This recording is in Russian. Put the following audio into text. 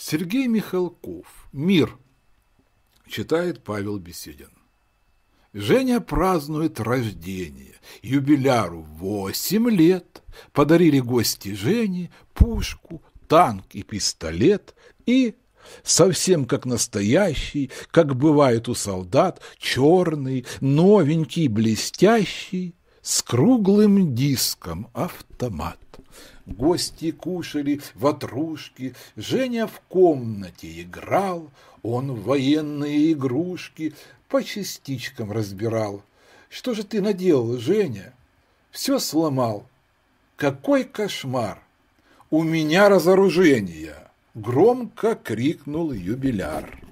Сергей Михалков. Мир. Читает Павел Беседин. Женя празднует рождение. Юбиляру 8 лет. Подарили гости Жене пушку, танк и пистолет. И, совсем как настоящий, как бывает у солдат, черный, новенький, блестящий, с круглым диском автомат. Гости кушали ватрушки, Женя в комнате играл, он военные игрушки по частичкам разбирал. Что же ты наделал, Женя? Все сломал. Какой кошмар! У меня разоружение! Громко крикнул юбиляр.